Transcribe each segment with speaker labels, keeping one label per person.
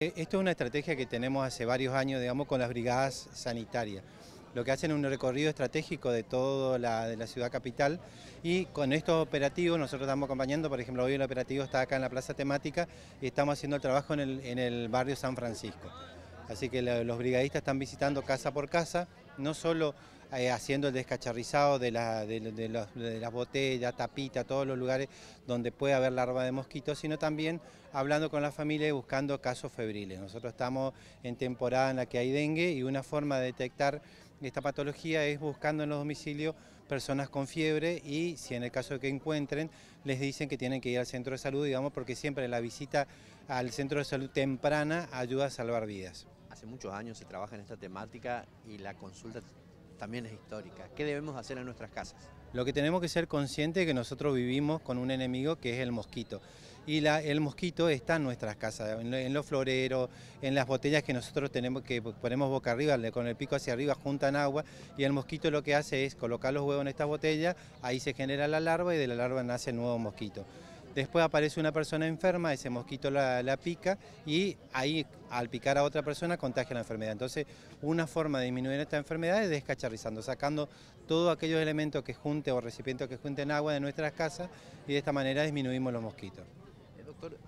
Speaker 1: Eh, esto es una estrategia que tenemos hace varios años, digamos, con las brigadas sanitarias. Lo que hacen es un recorrido estratégico de toda la, ciudad capital y con estos operativos nosotros estamos acompañando, por ejemplo, hoy el operativo está acá en la plaza temática y estamos haciendo el trabajo en el, en el barrio San Francisco. Así que los brigadistas están visitando casa por casa, no solo eh, haciendo el descacharrizado de, las botellas, tapitas, todos los lugares donde puede haber larva de mosquitos, sino también hablando con la familia y buscando casos febriles. Nosotros estamos en temporada en la que hay dengue y una forma de detectar esta patología es buscando en los domicilios personas con fiebre y si en el caso de que encuentren, les dicen que tienen que ir al centro de salud, digamos, porque siempre la visita al centro de salud temprana ayuda a salvar vidas.
Speaker 2: Hace muchos años se trabaja en esta temática y la consulta también es histórica. ¿Qué debemos hacer en nuestras casas?
Speaker 1: Lo que tenemos que ser conscientes es que nosotros vivimos con un enemigo que es el mosquito. Y el mosquito está en nuestras casas, en, los floreros, en las botellas que nosotros tenemos que ponemos boca arriba, con el pico hacia arriba juntan agua y el mosquito lo que hace es colocar los huevos en estas botellas, ahí se genera la larva y de la larva nace el nuevo mosquito. Después aparece una persona enferma, ese mosquito la, pica y ahí al picar a otra persona contagia la enfermedad. Entonces, una forma de disminuir esta enfermedad es descacharrizando, sacando todos aquellos elementos que junte o recipientes que junten agua de nuestras casas y de esta manera disminuimos los mosquitos.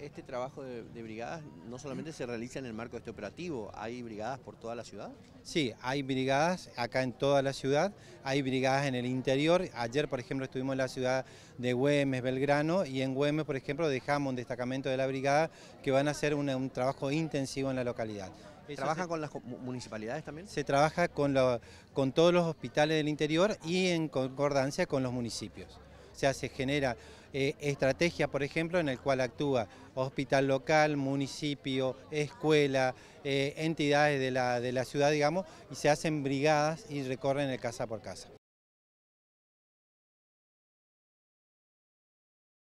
Speaker 2: ¿este trabajo de, brigadas no solamente se realiza en el marco de este operativo? ¿Hay brigadas por toda la ciudad?
Speaker 1: Sí, hay brigadas acá en toda la ciudad, hay brigadas en el interior. Ayer, por ejemplo, estuvimos en la ciudad de Güemes, Belgrano, y en Güemes, por ejemplo, dejamos un destacamento de la brigada que van a hacer un trabajo intensivo en la localidad. ¿Trabaja con las municipalidades también? Se trabaja con todos los hospitales del interior y en concordancia con los municipios se genera eh, estrategia, por ejemplo, en el cual actúa hospital local, municipio, escuela, eh, entidades de la, de la ciudad, digamos, y se hacen brigadas y recorren el casa por casa.